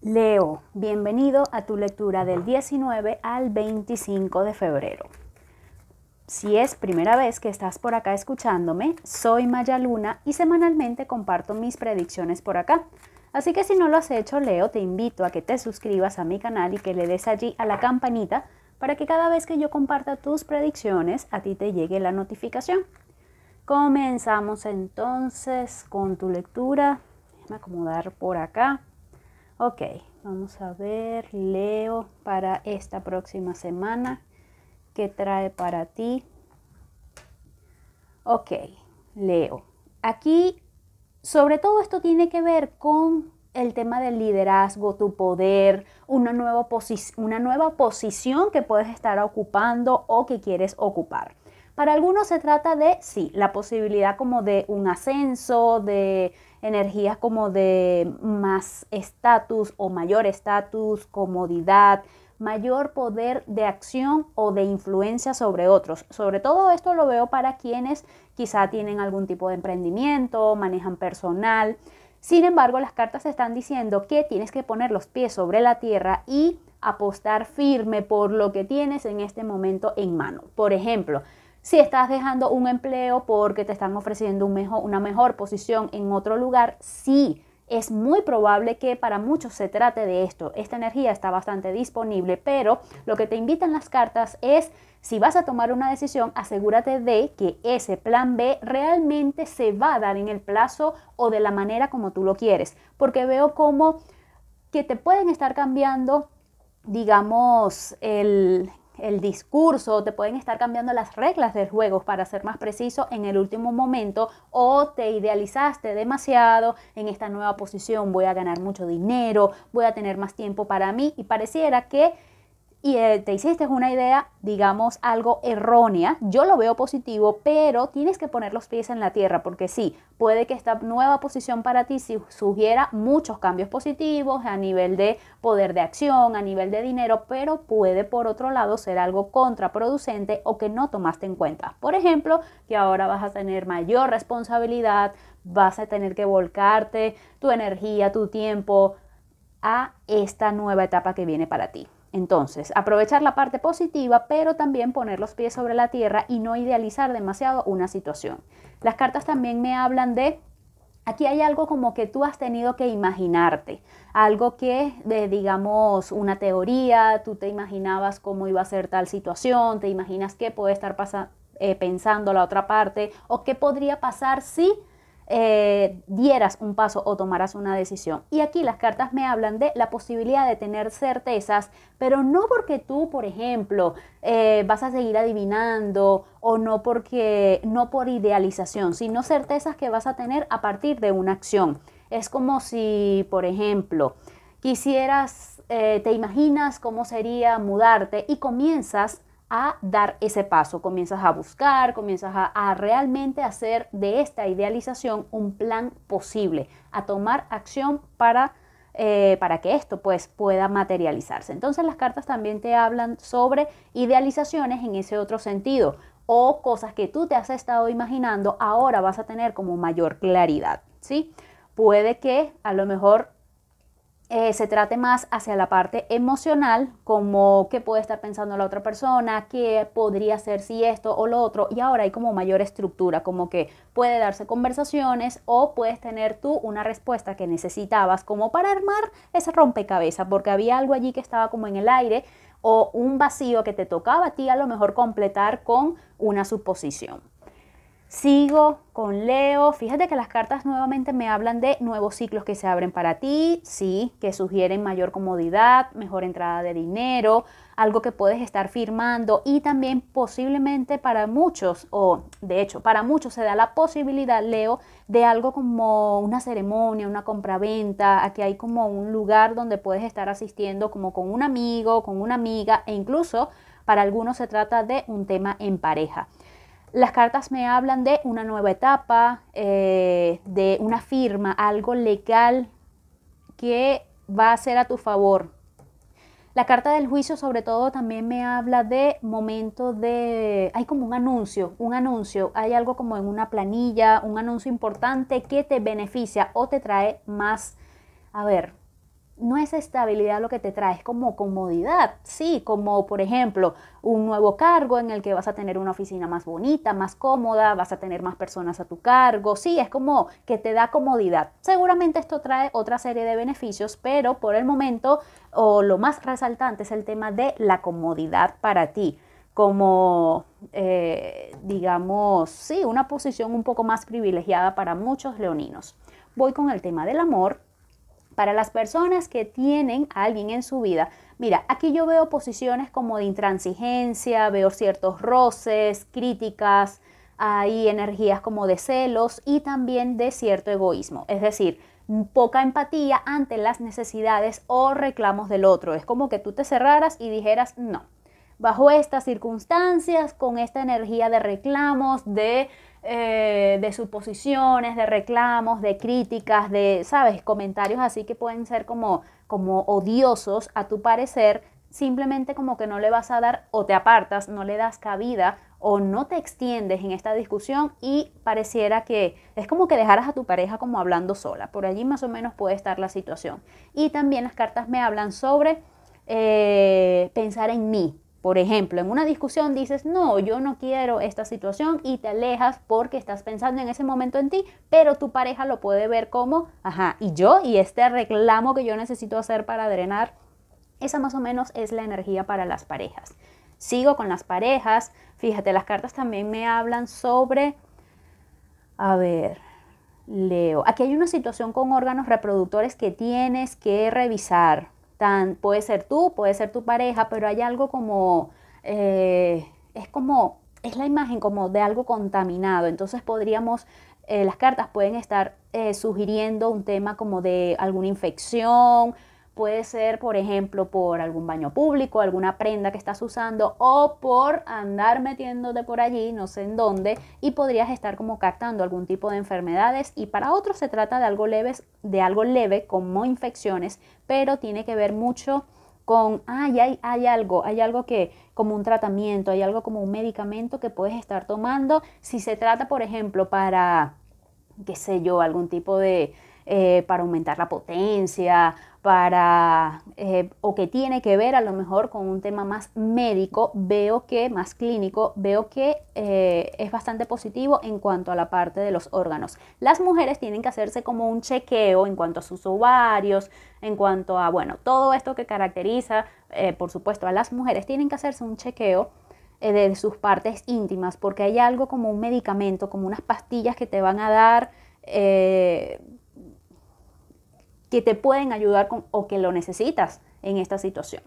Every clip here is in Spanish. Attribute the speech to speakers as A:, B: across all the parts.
A: Leo, bienvenido a tu lectura del 19 al 25 de febrero. Si es primera vez que estás por acá escuchándome, soy Maya Luna y semanalmente comparto mis predicciones por acá. Así que si no lo has hecho, Leo, te invito a que te suscribas a mi canal y que le des allí a la campanita para que cada vez que yo comparta tus predicciones a ti te llegue la notificación. Comenzamos entonces con tu lectura. Déjame acomodar por acá. Ok, vamos a ver, Leo, para esta próxima semana, ¿qué trae para ti? Ok, Leo. Aquí, sobre todo esto tiene que ver con el tema del liderazgo, tu poder, una nueva, una nueva posición que puedes estar ocupando o que quieres ocupar. Para algunos se trata de, sí, la posibilidad como de un ascenso, de energías como de más estatus o mayor estatus, comodidad, mayor poder de acción o de influencia sobre otros. Sobre todo esto lo veo para quienes quizá tienen algún tipo de emprendimiento, manejan personal. Sin embargo, las cartas están diciendo que tienes que poner los pies sobre la tierra y apostar firme por lo que tienes en este momento en mano. Por ejemplo, si estás dejando un empleo porque te están ofreciendo una mejor posición en otro lugar, sí, es muy probable que para muchos se trate de esto. Esta energía está bastante disponible, pero lo que te invitan las cartas es, si vas a tomar una decisión, asegúrate de que ese plan B realmente se va a dar en el plazo o de la manera como tú lo quieres, porque veo como que te pueden estar cambiando digamos, el, el discurso, te pueden estar cambiando las reglas del juego para ser más preciso en el último momento o te idealizaste demasiado en esta nueva posición, voy a ganar mucho dinero, voy a tener más tiempo para mí y pareciera que y eh, te hiciste una idea, digamos, algo errónea. Yo lo veo positivo, pero tienes que poner los pies en la tierra porque sí, puede que esta nueva posición para ti sugiera muchos cambios positivos a nivel de poder de acción, a nivel de dinero, pero puede por otro lado ser algo contraproducente o que no tomaste en cuenta. Por ejemplo, que ahora vas a tener mayor responsabilidad, vas a tener que volcarte tu energía, tu tiempo a esta nueva etapa que viene para ti. Entonces, aprovechar la parte positiva, pero también poner los pies sobre la tierra y no idealizar demasiado una situación. Las cartas también me hablan de Aquí hay algo como que tú has tenido que imaginarte, algo que, digamos, una teoría, tú te imaginabas cómo iba a ser tal situación, te imaginas qué puede estar eh, pensando la otra parte o qué podría pasar si eh, dieras un paso o tomaras una decisión. Y aquí las cartas me hablan de la posibilidad de tener certezas, pero no porque tú, por ejemplo, eh, vas a seguir adivinando o no porque no por idealización, sino certezas que vas a tener a partir de una acción. Es como si, por ejemplo, quisieras, eh, te imaginas cómo sería mudarte y comienzas a dar ese paso, comienzas a buscar, comienzas a, realmente hacer de esta idealización un plan posible, a tomar acción para, eh, para que esto pues, pueda materializarse. Entonces las cartas también te hablan sobre idealizaciones en ese otro sentido o cosas que tú te has estado imaginando ahora vas a tener como mayor claridad, ¿sí? Puede que a lo mejor eh, se trate más hacia la parte emocional, como qué puede estar pensando la otra persona, qué podría ser si esto o lo otro, y ahora hay como mayor estructura, como que puede darse conversaciones o puedes tener tú una respuesta que necesitabas como para armar ese rompecabezas, porque había algo allí que estaba como en el aire o un vacío que te tocaba a ti a lo mejor completar con una suposición. Sigo con Leo. Fíjate que las cartas nuevamente me hablan de nuevos ciclos que se abren para ti, sí, que sugieren mayor comodidad, mejor entrada de dinero, algo que puedes estar firmando y también posiblemente para muchos, o de hecho para muchos se da la posibilidad, Leo, de algo como una ceremonia, una compraventa, aquí hay como un lugar donde puedes estar asistiendo como con un amigo, con una amiga e incluso para algunos se trata de un tema en pareja. Las cartas me hablan de una nueva etapa, eh, de una firma, algo legal que va a ser a tu favor. La carta del juicio sobre todo también me habla de momento de... Hay como un anuncio, un anuncio, hay algo como en una planilla, un anuncio importante que te beneficia o te trae más... A ver, no es estabilidad lo que te trae, es como comodidad, sí, como por ejemplo un nuevo cargo en el que vas a tener una oficina más bonita, más cómoda, vas a tener más personas a tu cargo, sí, es como que te da comodidad. Seguramente esto trae otra serie de beneficios, pero por el momento o lo más resaltante es el tema de la comodidad para ti como, eh, digamos, sí, una posición un poco más privilegiada para muchos leoninos. Voy con el tema del amor, para las personas que tienen a alguien en su vida, mira, aquí yo veo posiciones como de intransigencia, veo ciertos roces, críticas, hay energías como de celos y también de cierto egoísmo, es decir, poca empatía ante las necesidades o reclamos del otro. Es como que tú te cerraras y dijeras, no, bajo estas circunstancias, con esta energía de reclamos, eh, de, suposiciones, de reclamos, de críticas, de, ¿sabes?, comentarios así que pueden ser como, como odiosos a tu parecer, simplemente como que no le vas a dar o te apartas, no le das cabida o no te extiendes en esta discusión y pareciera que es como que dejaras a tu pareja como hablando sola. Por allí más o menos puede estar la situación. Y también las cartas me hablan sobre eh, pensar en mí, por ejemplo, en una discusión dices, no, yo no quiero esta situación y te alejas porque estás pensando en ese momento en ti, pero tu pareja lo puede ver como, ajá, y yo y este reclamo que yo necesito hacer para drenar, esa más o menos es la energía para las parejas. Sigo con las parejas, fíjate, las cartas también me hablan sobre, a ver, Leo, aquí hay una situación con órganos reproductores que tienes que revisar puede ser tú, puede ser tu pareja, pero hay algo como, eh, es como, es la imagen como de algo contaminado. Entonces podríamos, eh, las cartas pueden estar eh, sugiriendo un tema como de alguna infección, Puede ser, por ejemplo, por algún baño público, alguna prenda que estás usando o por andar metiéndote por allí, no sé en dónde, y podrías estar como captando algún tipo de enfermedades. Y para otros se trata de algo leve, de algo leve como infecciones, pero tiene que ver mucho con, hay, algo, hay algo que como un tratamiento, hay algo como un medicamento que puedes estar tomando. Si se trata, por ejemplo, para, qué sé yo, algún tipo de, eh, para aumentar la potencia para eh, o que tiene que ver a lo mejor con un tema más médico, veo que más clínico, veo que eh, es bastante positivo en cuanto a la parte de los órganos. Las mujeres tienen que hacerse como un chequeo en cuanto a sus ovarios, en cuanto a, bueno, todo esto que caracteriza, eh, por supuesto, a las mujeres, tienen que hacerse un chequeo de sus partes íntimas, porque hay algo como un medicamento, como unas pastillas que te van a dar que te pueden ayudar con, o que lo necesitas en esta situación.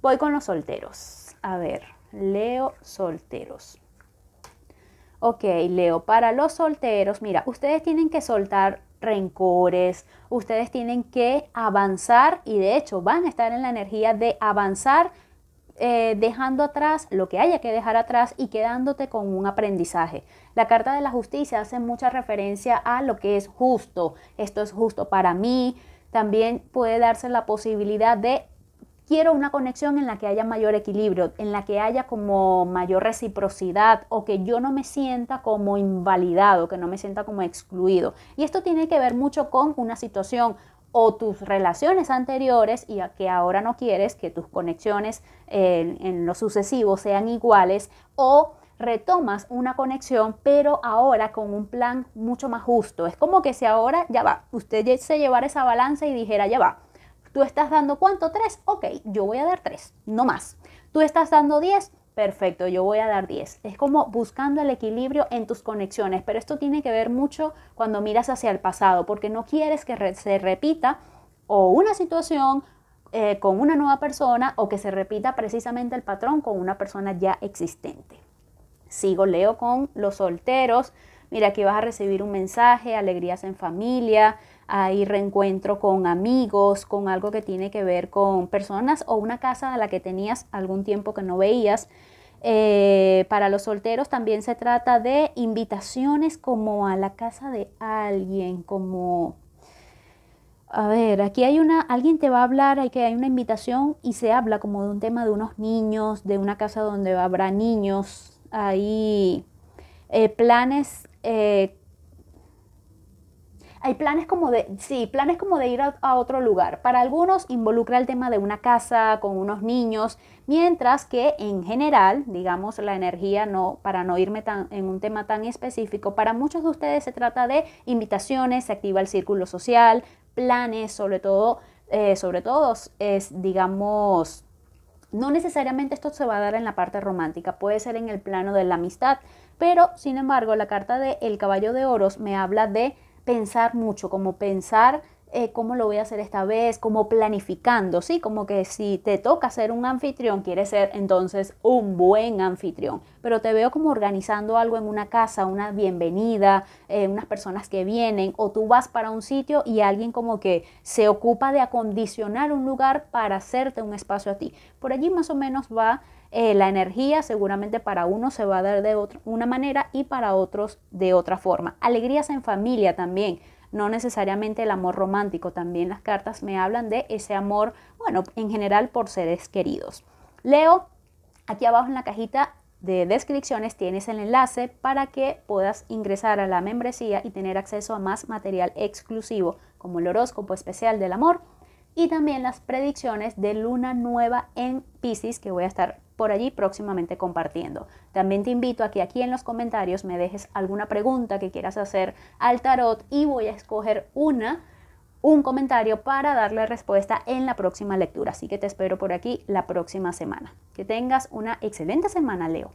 A: Voy con los solteros. A ver, Leo solteros. Ok, Leo, para los solteros, mira, ustedes tienen que soltar rencores, ustedes tienen que avanzar y de hecho van a estar en la energía de avanzar eh, dejando atrás lo que haya que dejar atrás y quedándote con un aprendizaje. La Carta de la Justicia hace mucha referencia a lo que es justo. Esto es justo para mí, también puede darse la posibilidad de quiero una conexión en la que haya mayor equilibrio, en la que haya como mayor reciprocidad o que yo no me sienta como invalidado, que no me sienta como excluido. Y esto tiene que ver mucho con una situación o tus relaciones anteriores y que ahora no quieres que tus conexiones en, eh, en lo sucesivo sean iguales o retomas una conexión, pero ahora con un plan mucho más justo. Es como que si ahora ya va, usted se llevara esa balanza y dijera, ya va, tú estás dando cuánto, tres, ok, yo voy a dar tres, no más. Tú estás dando diez? perfecto, yo voy a dar diez. Es como buscando el equilibrio en tus conexiones, pero esto tiene que ver mucho cuando miras hacia el pasado, porque no quieres que se repita o una situación eh, con una nueva persona o que se repita precisamente el patrón con una persona ya existente. Sigo, leo con los solteros. Mira, aquí vas a recibir un mensaje, alegrías en familia, hay reencuentro con amigos, con algo que tiene que ver con personas o una casa a la que tenías algún tiempo que no veías. Eh, para los solteros también se trata de invitaciones como a la casa de alguien, como... A ver, aquí hay una, alguien te va a hablar, hay que hay una invitación y se habla como de un tema de unos niños, de una casa donde habrá niños, hay eh, planes, eh, hay planes como de, sí, planes como de ir a, otro lugar. Para algunos involucra el tema de una casa con unos niños, mientras que en general, digamos, la energía no, para no irme tan, en un tema tan específico, para muchos de ustedes se trata de invitaciones, se activa el círculo social, planes, sobre todo, eh, sobre todo, es, digamos, no necesariamente esto se va a dar en la parte romántica, puede ser en el plano de la amistad, pero sin embargo la carta de El caballo de oros me habla de pensar mucho, como pensar eh, cómo lo voy a hacer esta vez, como planificando, ¿sí? Como que si te toca ser un anfitrión, quieres ser entonces un buen anfitrión. Pero te veo como organizando algo en una casa, una bienvenida, eh, unas personas que vienen, o tú vas para un sitio y alguien como que se ocupa de acondicionar un lugar para hacerte un espacio a ti. Por allí más o menos va eh, la energía seguramente para unos se va a dar de una manera y para otros de otra forma. Alegrías en familia también no necesariamente el amor romántico, también las cartas me hablan de ese amor, bueno, en general por seres queridos. Leo, aquí abajo en la cajita de descripciones tienes el enlace para que puedas ingresar a la membresía y tener acceso a más material exclusivo como el horóscopo especial del amor y también las predicciones de luna nueva en Pisces que voy a estar por allí próximamente compartiendo. También te invito a que aquí en los comentarios me dejes alguna pregunta que quieras hacer al tarot y voy a escoger una, un comentario para darle respuesta en la próxima lectura. Así que te espero por aquí la próxima semana. Que tengas una excelente semana, Leo.